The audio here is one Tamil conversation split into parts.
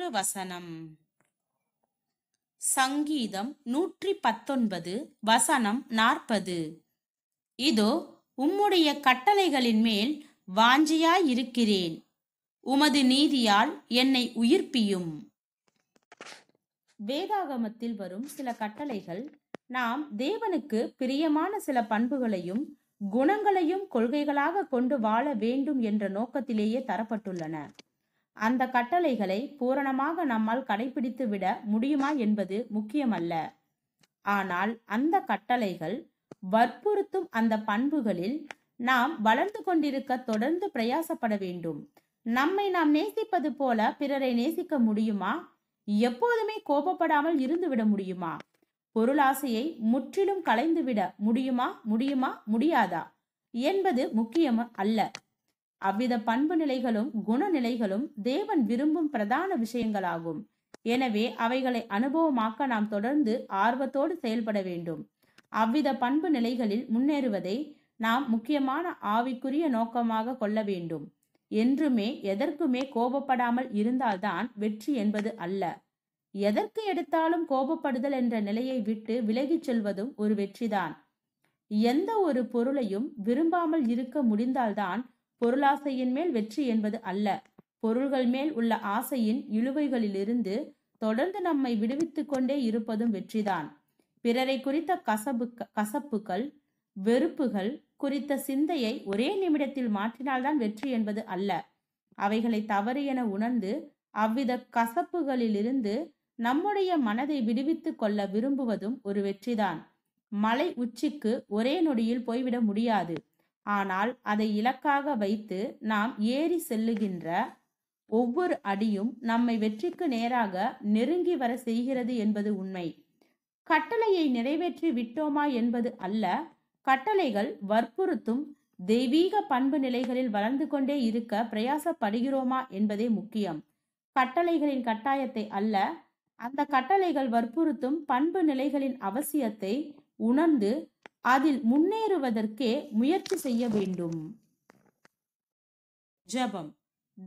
இன்னொரு வசனம் சங்கீதம் நூற்றி பத்தொன்பது வசனம் நாற்பது இதோ உம்முடைய கட்டளைகளின் மேல் வாஞ்சியாயிருக்கிறேன் உமது நீதியால் என்னை உயிர்ப்பியும் வேதாகமத்தில் வரும் சில கட்டளைகள் நாம் தேவனுக்கு பிரியமான சில பண்புகளையும் குணங்களையும் கொள்கைகளாக கொண்டு வாழ வேண்டும் என்ற நோக்கத்திலேயே தரப்பட்டுள்ளன அந்த கட்டளைகளை பூரணமாக நம்மால் கடைபிடித்து விட முடியுமா என்பது முக்கியமல்ல ஆனால் அந்த கட்டளைகள் வற்புறுத்தும் அந்த பண்புகளில் நாம் வளர்ந்து கொண்டிருக்க தொடர்ந்து பிரயாசப்பட வேண்டும் நம்மை நாம் நேசிப்பது போல பிறரை நேசிக்க முடியுமா எப்போதுமே கோபப்படாமல் இருந்துவிட முடியுமா பொருளாசையை முற்றிலும் களைந்துவிட முடியுமா முடியுமா முடியாதா என்பது முக்கியம் அல்ல அவ்வித பண்பு நிலைகளும் குணநிலைகளும் தேவன் விரும்பும் பிரதான விஷயங்களாகும் எனவே அவைகளை அனுபவமாக்க நாம் தொடர்ந்து ஆர்வத்தோடு செயல்பட வேண்டும் அவ்வித பண்பு நிலைகளில் முன்னேறுவதை நாம் முக்கியமான ஆவிக்குரிய நோக்கமாக கொள்ள வேண்டும் என்றுமே எதற்குமே கோபப்படாமல் இருந்தால்தான் வெற்றி என்பது அல்ல எதற்கு எடுத்தாலும் கோபப்படுதல் என்ற நிலையை விட்டு விலகிச் செல்வதும் ஒரு வெற்றிதான் எந்த ஒரு பொருளையும் விரும்பாமல் இருக்க முடிந்தால்தான் பொருளாசையின் மேல் வெற்றி என்பது அல்ல பொருள்கள் மேல் உள்ள ஆசையின் இழுவைகளிலிருந்து தொடர்ந்து நம்மை விடுவித்துக் கொண்டே இருப்பதும் வெற்றிதான் பிறரை குறித்த கசப்பு கசப்புகள் வெறுப்புகள் குறித்த சிந்தையை ஒரே நிமிடத்தில் மாற்றினால்தான் வெற்றி என்பது அல்ல அவைகளை தவறு என உணர்ந்து அவ்வித கசப்புகளிலிருந்து நம்முடைய மனதை விடுவித்துக் கொள்ள விரும்புவதும் ஒரு வெற்றிதான் மலை உச்சிக்கு ஒரே நொடியில் போய்விட முடியாது ஆனால் அதை இலக்காக வைத்து நாம் ஏறி செல்லுகின்ற ஒவ்வொரு அடியும் நம்மை வெற்றிக்கு நேராக நெருங்கி வர செய்கிறது என்பது உண்மை கட்டளையை நிறைவேற்றி விட்டோமா என்பது அல்ல கட்டளைகள் வற்புறுத்தும் தெய்வீக பண்பு நிலைகளில் வளர்ந்து கொண்டே இருக்க பிரயாசப்படுகிறோமா என்பதே முக்கியம் கட்டளைகளின் கட்டாயத்தை அல்ல அந்த கட்டளைகள் வற்புறுத்தும் பண்பு நிலைகளின் அவசியத்தை உணர்ந்து அதில் முன்னேறுவதற்கே முயற்சி செய்ய வேண்டும் ஜபம்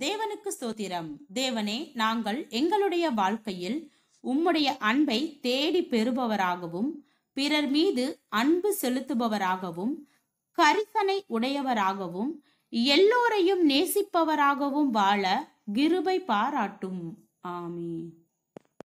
தேவனுக்கு சோத்திரம் தேவனே நாங்கள் எங்களுடைய வாழ்க்கையில் உம்முடைய அன்பை தேடி பெறுபவராகவும் பிறர் மீது அன்பு செலுத்துபவராகவும் கரிசனை உடையவராகவும் எல்லோரையும் நேசிப்பவராகவும் வாழ கிருபை பாராட்டும் ஆமீன்